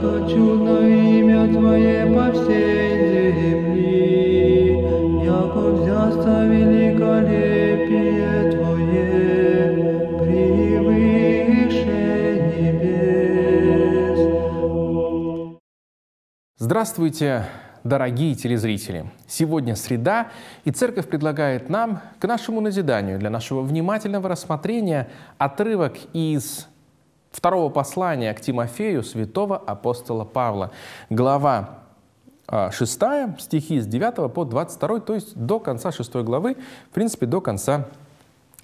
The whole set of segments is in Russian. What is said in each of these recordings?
хочу на имя Твое по всей земли, яко взяста великолепие Твое, превыше небес. Здравствуйте, дорогие телезрители! Сегодня среда, и Церковь предлагает нам, к нашему назиданию, для нашего внимательного рассмотрения, отрывок из второго послания к Тимофею святого апостола Павла. Глава 6, а, стихи с 9 по 22, то есть до конца 6 главы, в принципе, до конца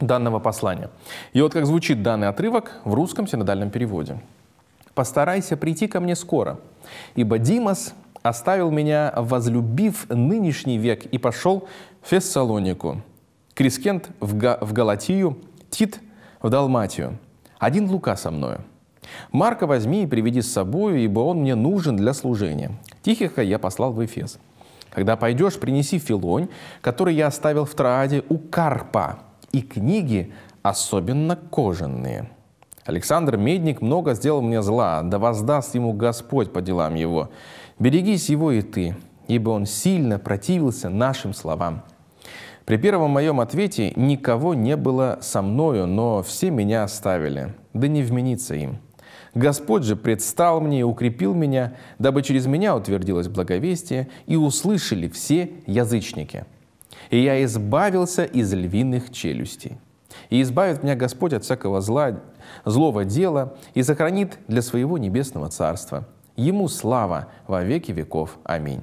данного послания. И вот как звучит данный отрывок в русском синодальном переводе. «Постарайся прийти ко мне скоро, ибо Димас оставил меня, возлюбив нынешний век, и пошел в Фессалонику, Крискент в, Га в Галатию, Тит в Далматию». Один Лука со мною. Марка возьми и приведи с собою, ибо он мне нужен для служения. Тихиха я послал в Эфес. Когда пойдешь, принеси филонь, который я оставил в Трааде у Карпа, и книги, особенно кожаные. Александр Медник много сделал мне зла, да воздаст ему Господь по делам его. Берегись его и ты, ибо он сильно противился нашим словам. При первом моем ответе никого не было со мною, но все меня оставили, да не вмениться им. Господь же предстал мне и укрепил меня, дабы через меня утвердилось благовестие, и услышали все язычники. И я избавился из львиных челюстей. И избавит меня Господь от всякого зла, злого дела и сохранит для своего небесного царства. Ему слава во веки веков. Аминь.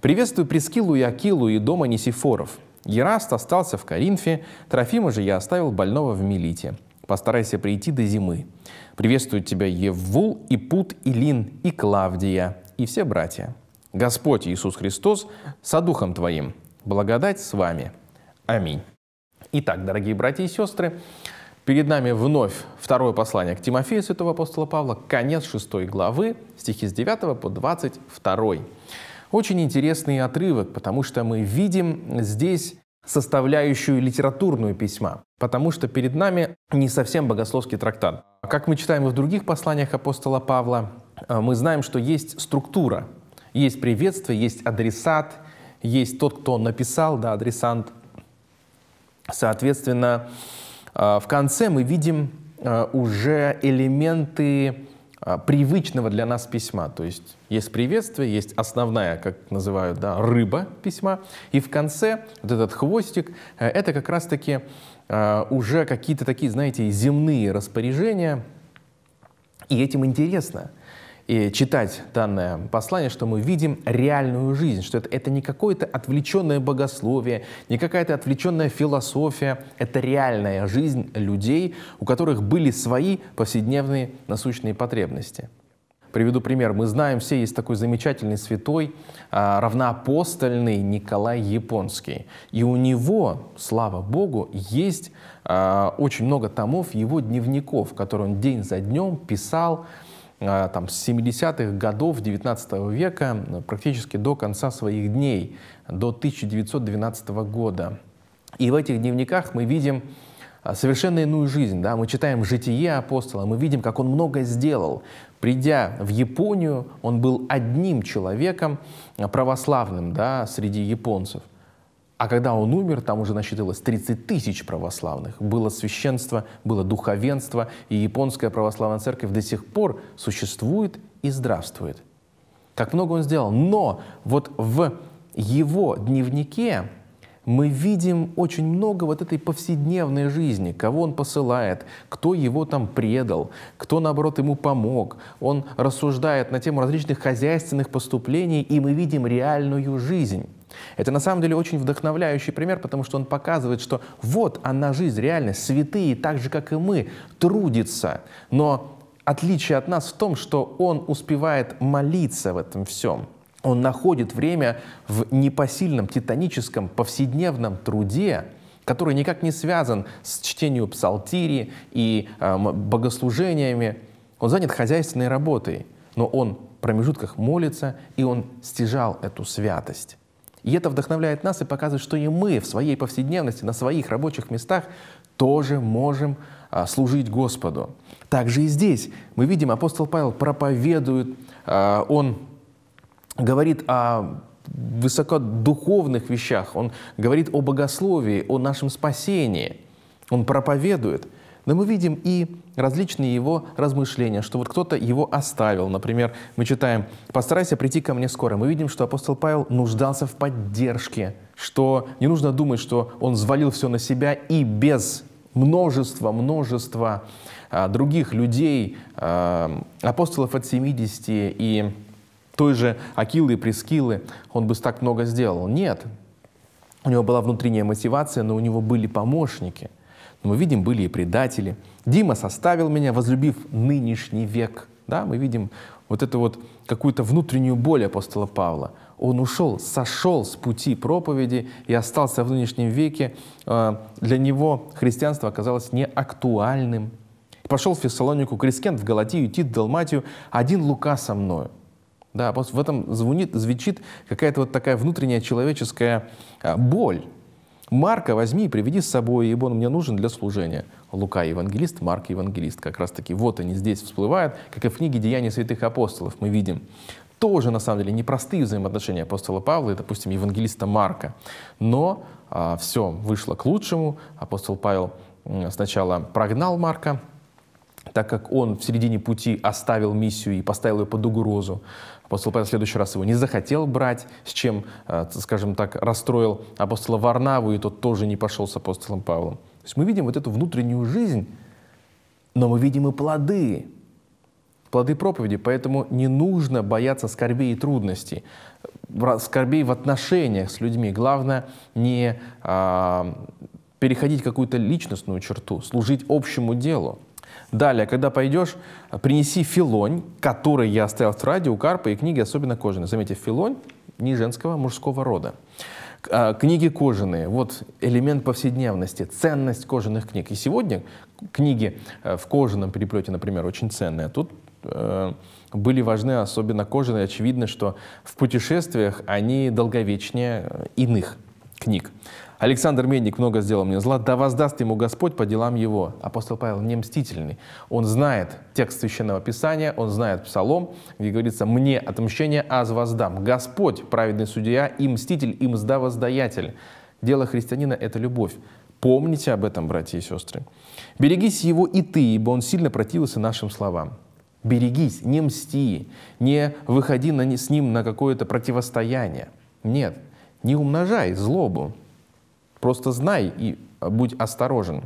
Приветствую Прескилу и Акилу и дома Нисифоров. Ераст остался в Коринфе, Трофима же я оставил больного в Милите. Постарайся прийти до зимы. Приветствуют тебя Евул и Пут, и Лин, и Клавдия, и все братья. Господь Иисус Христос со Духом Твоим. Благодать с вами. Аминь. Итак, дорогие братья и сестры, перед нами вновь второе послание к Тимофею святого апостола Павла, конец 6 главы, стихи с 9 по 22. Очень интересный отрывок, потому что мы видим здесь составляющую литературную письма, потому что перед нами не совсем богословский трактат. Как мы читаем и в других посланиях апостола Павла, э, мы знаем, что есть структура, есть приветствие, есть адресат, есть тот, кто написал, да, адресант. Соответственно, э, в конце мы видим э, уже элементы а, привычного для нас письма. То есть есть приветствие, есть основная, как называют, да, рыба письма, и в конце вот этот хвостик, э, это как раз-таки э, уже какие-то такие, знаете, земные распоряжения, и этим интересно и читать данное послание, что мы видим реальную жизнь, что это, это не какое-то отвлеченное богословие, не какая-то отвлеченная философия, это реальная жизнь людей, у которых были свои повседневные насущные потребности. Приведу пример. Мы знаем, все есть такой замечательный святой, а, равноапостольный Николай Японский. И у него, слава Богу, есть а, очень много томов его дневников, которые он день за днем писал, Э, там, с 70-х годов 19 века э, практически до конца своих дней, до 1912 года. И в этих дневниках мы видим э, совершенно иную жизнь. Да? Мы читаем «Житие апостола», мы видим, как он много сделал. Придя в Японию, он был одним человеком православным да, среди японцев – а когда он умер, там уже насчитывалось 30 тысяч православных. Было священство, было духовенство, и японская православная церковь до сих пор существует и здравствует. Как много он сделал. Но вот в его дневнике мы видим очень много вот этой повседневной жизни, кого он посылает, кто его там предал, кто, наоборот, ему помог. Он рассуждает на тему различных хозяйственных поступлений, и мы видим реальную жизнь. Это на самом деле очень вдохновляющий пример, потому что он показывает, что вот она жизнь, реальность, святые, так же, как и мы, трудятся, но отличие от нас в том, что он успевает молиться в этом всем. Он находит время в непосильном, титаническом, повседневном труде, который никак не связан с чтением псалтири и э, богослужениями. Он занят хозяйственной работой, но он в промежутках молится, и он стяжал эту святость. И это вдохновляет нас и показывает, что и мы в своей повседневности, на своих рабочих местах тоже можем а, служить Господу. Также и здесь мы видим, апостол Павел проповедует, а, он говорит о высокодуховных вещах, он говорит о богословии, о нашем спасении. Он проповедует. Но мы видим и различные его размышления, что вот кто-то его оставил. Например, мы читаем «Постарайся прийти ко мне скоро». Мы видим, что апостол Павел нуждался в поддержке, что не нужно думать, что он взвалил все на себя и без множества, множества а, других людей, а, апостолов от 70 и той же Акилы и Прескилы, он бы так много сделал. Нет, у него была внутренняя мотивация, но у него были помощники – но мы видим, были и предатели. Дима составил меня, возлюбив нынешний век. Да, мы видим вот эту вот какую-то внутреннюю боль апостола Павла. Он ушел, сошел с пути проповеди и остался в нынешнем веке. А, для него христианство оказалось неактуальным. Пошел в Фессалонику Крискент, в Галатию, Тит, Далматию. Один Лука со мною. Да, в этом звонит, звучит какая-то вот такая внутренняя человеческая а, боль. Марка возьми и приведи с собой, ибо он мне нужен для служения. Лука – евангелист, Марк – евангелист. Как раз-таки вот они здесь всплывают, как и в книге «Деяния святых апостолов» мы видим. Тоже, на самом деле, непростые взаимоотношения апостола Павла и, допустим, евангелиста Марка. Но а, все вышло к лучшему. Апостол Павел сначала прогнал Марка, так как он в середине пути оставил миссию и поставил ее под угрозу. Апостол Павел в следующий раз его не захотел брать, с чем, э, скажем так, расстроил апостола Варнаву, и тот тоже не пошел с апостолом Павлом. То есть мы видим вот эту внутреннюю жизнь, но мы видим и плоды, плоды проповеди, поэтому не нужно бояться скорбей и трудностей, скорбей в отношениях с людьми. Главное не а, переходить какую-то личностную черту, служить общему делу. Далее, когда пойдешь, принеси филонь, который я оставил в траде у карпа, и книги особенно кожаные. Заметьте, филонь не женского, а мужского рода. А, книги кожаные, вот элемент повседневности, ценность кожаных книг. И сегодня книги э, в кожаном переплете, например, очень ценные. А тут э, были важны особенно кожаные. Очевидно, что в путешествиях они долговечнее э, иных книг. Александр Медник много сделал мне зла, да воздаст ему Господь по делам его. Апостол Павел не мстительный. Он знает текст Священного Писания, он знает Псалом, где говорится «Мне отмщение, аз воздам». Господь, праведный судья, и мститель, и мзда воздаятель. Дело христианина – это любовь. Помните об этом, братья и сестры. «Берегись его и ты, ибо он сильно противился нашим словам». Берегись, не мсти, не выходи на, с ним на какое-то противостояние. Нет, не умножай злобу, Просто знай и будь осторожен.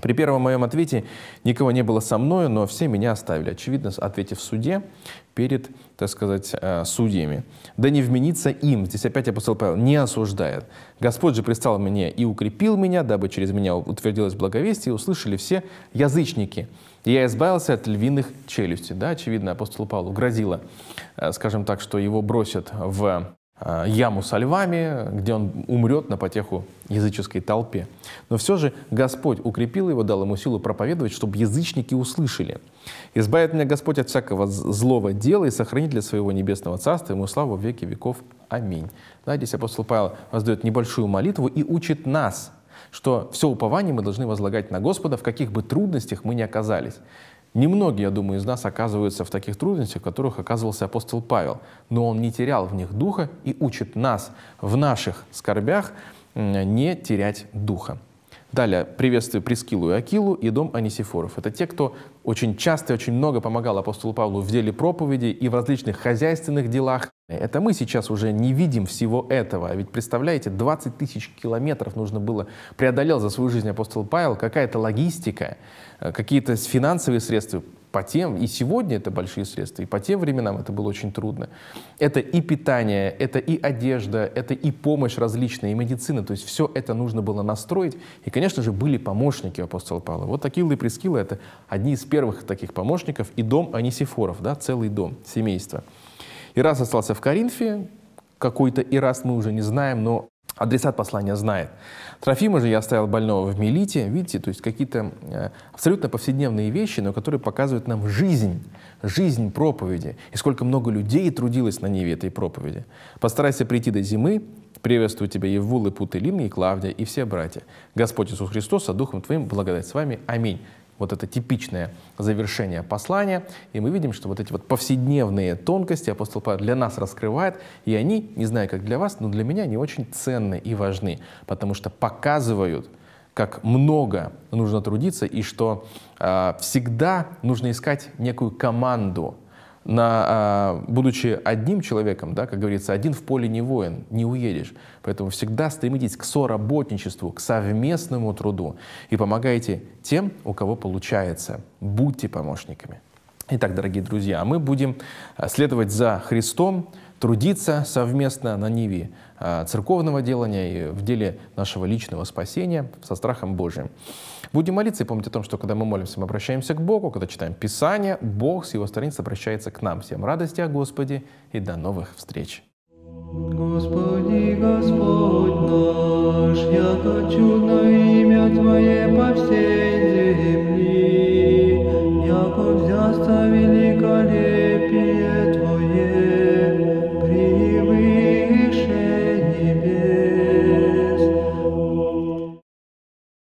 При первом моем ответе никого не было со мною, но все меня оставили. Очевидно, ответив в суде перед, так сказать, э, судьями. Да не вменится им, здесь опять апостол Павел, не осуждает. Господь же пристал мне и укрепил меня, дабы через меня утвердилось благовестие, и услышали все язычники. И я избавился от львиных челюстей. Да, очевидно, апостолу Павлу грозило, э, скажем так, что его бросят в Э, яму со львами, где он умрет на потеху языческой толпе. Но все же Господь укрепил его, дал ему силу проповедовать, чтобы язычники услышали. «Избавит меня Господь от всякого злого дела и сохранит для своего небесного царства ему славу в веки веков. Аминь». Да, здесь апостол Павел воздает небольшую молитву и учит нас, что все упование мы должны возлагать на Господа, в каких бы трудностях мы ни оказались. Немногие, я думаю, из нас оказываются в таких трудностях, в которых оказывался апостол Павел, но он не терял в них духа и учит нас в наших скорбях не терять духа. Далее, приветствую Прескилу и Акилу и дом Анисифоров. Это те, кто очень часто и очень много помогал апостолу Павлу в деле проповеди и в различных хозяйственных делах. Это мы сейчас уже не видим всего этого. А ведь, представляете, 20 тысяч километров нужно было преодолел за свою жизнь апостол Павел. Какая-то логистика, э, какие-то финансовые средства по тем, и сегодня это большие средства, и по тем временам это было очень трудно. Это и питание, это и одежда, это и помощь различная, и медицина, то есть все это нужно было настроить. И, конечно же, были помощники апостола Павла. Вот Акилла и Прескила — это одни из первых таких помощников, и дом Анисифоров, да, целый дом, семейство. И раз остался в Коринфе, какой-то и раз мы уже не знаем, но адресат послания знает. Трофима же я оставил больного в Милите, Видите, то есть какие-то э, абсолютно повседневные вещи, но которые показывают нам жизнь, жизнь проповеди. И сколько много людей трудилось на Неве этой проповеди. Постарайся прийти до зимы, приветствую тебя Еввул, и Пут, и Лим, и Клавдия, и все братья. Господь Иисус Христос, а Духом Твоим благодать с вами. Аминь вот это типичное завершение послания, и мы видим, что вот эти вот повседневные тонкости апостол Павел для нас раскрывает, и они, не знаю, как для вас, но для меня они очень ценны и важны, потому что показывают, как много нужно трудиться, и что э, всегда нужно искать некую команду, на, а, будучи одним человеком, да, как говорится, один в поле не воин, не уедешь. Поэтому всегда стремитесь к соработничеству, к совместному труду и помогайте тем, у кого получается. Будьте помощниками. Итак, дорогие друзья, мы будем а, следовать за Христом, трудиться совместно на ниве а, церковного делания и в деле нашего личного спасения со страхом Божьим. Будем молиться и помнить о том, что когда мы молимся, мы обращаемся к Богу, когда читаем Писание, Бог с его страниц обращается к нам. Всем радости о Господе и до новых встреч!